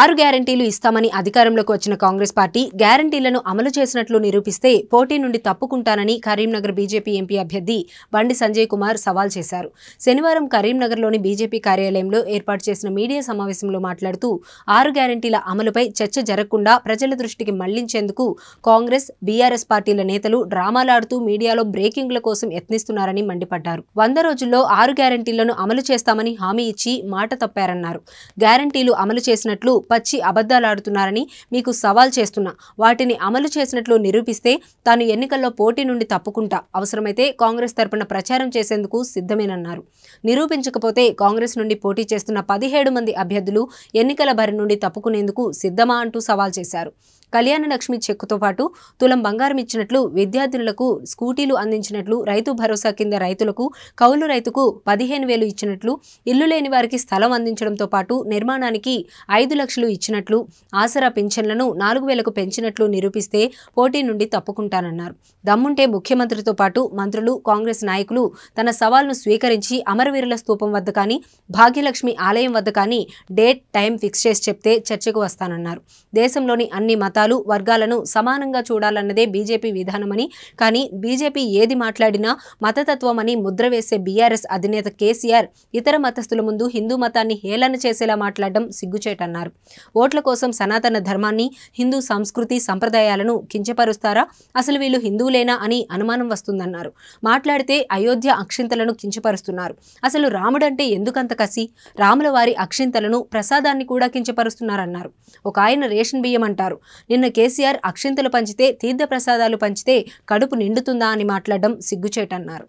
ఆరు గ్యారంటీలు ఇస్తామని అధికారంలోకి వచ్చిన కాంగ్రెస్ పార్టీ గ్యారంటీలను అమలు చేసినట్లు నిరూపిస్తే పోటీ నుండి తప్పుకుంటానని కరీంనగర్ బీజేపీ ఎంపీ అభ్యర్థి బండి సంజయ్ కుమార్ సవాల్ చేశారు శనివారం కరీంనగర్లోని బీజేపీ కార్యాలయంలో ఏర్పాటు చేసిన మీడియా సమావేశంలో మాట్లాడుతూ ఆరు గ్యారంటీల అమలుపై చర్చ జరగకుండా ప్రజల దృష్టికి మళ్లించేందుకు కాంగ్రెస్ బీఆర్ఎస్ పార్టీల నేతలు డ్రామాలాడుతూ మీడియాలో బ్రేకింగ్ల కోసం యత్నిస్తున్నారని మండిపడ్డారు వంద రోజుల్లో ఆరు గ్యారంటీలను అమలు చేస్తామని హామీ ఇచ్చి మాట తప్పారన్నారు గ్యారంటీలు అమలు చేసినట్లు పచ్చి అబద్దాలాడుతున్నారని మీకు సవాల్ చేస్తున్నా వాటిని అమలు చేసినట్లు నిరూపిస్తే తాను ఎన్నికల్లో పోటీ నుండి తప్పుకుంటా అవసరమైతే కాంగ్రెస్ తరపున ప్రచారం చేసేందుకు సిద్ధమేనన్నారు నిరూపించకపోతే కాంగ్రెస్ నుండి పోటీ చేస్తున్న పదిహేడు మంది అభ్యర్థులు ఎన్నికల బరి నుండి తప్పుకునేందుకు సిద్ధమా అంటూ సవాల్ చేశారు కళ్యాణలక్ష్మి చెక్కుతో పాటు తులం బంగారం ఇచ్చినట్లు విద్యార్థినులకు స్కూటీలు అందించినట్లు రైతు భరోసా కింద రైతులకు కౌలు రైతుకు పదిహేను వేలు ఇచ్చినట్లు ఇల్లు లేని వారికి స్థలం అందించడంతో పాటు నిర్మాణానికి ఐదు లక్షలు ఇచ్చినట్లు ఆసరా పింఛన్లను నాలుగు వేలకు పెంచినట్లు నిరూపిస్తే పోటీ నుండి తప్పుకుంటానన్నారు దమ్ముంటే ముఖ్యమంత్రితో పాటు మంత్రులు కాంగ్రెస్ నాయకులు తన సవాల్ను స్వీకరించి అమరవీరుల స్థూపం వద్ద కానీ భాగ్యలక్ష్మి ఆలయం వద్ద కానీ డేట్ టైం ఫిక్స్ చేసి చెప్తే చర్చకు వస్తానన్నారు దేశంలోని అన్ని మతాలు వర్గాలను సమానంగా చూడాలన్నదే బీజేపీ విధానమని కానీ బీజేపీ ఏది మాట్లాడినా మతతత్వమని ముద్ర వేసే బీఆర్ఎస్ అధినేత కేసీఆర్ ఇతర మతస్థుల ముందు హిందూ మతాన్ని హేళన చేసేలా మాట్లాడడం సిగ్గుచేటన్నారు ఓట్ల కోసం సనాతన ధర్మాన్ని హిందూ సంస్కృతి సంప్రదాయాలను కించపరుస్తారా అసలు వీళ్ళు హిందువులేనా అని అనుమానం వస్తుందన్నారు మాట్లాడితే అయోధ్య అక్షింతలను కించపరుస్తున్నారు అసలు రాముడంటే ఎందుకంత కసి రాముల వారి అక్షింతలను ప్రసాదాన్ని కూడా కించపరుస్తున్నారన్నారు ఒక ఆయన రేషన్ బియ్యం అంటారు నిన్న కేసీఆర్ అక్షింతలు పంచితే తీర్థ ప్రసాదాలు పంచితే కడుపు నిండుతుందా అని మాట్లాడడం సిగ్గుచేటన్నారు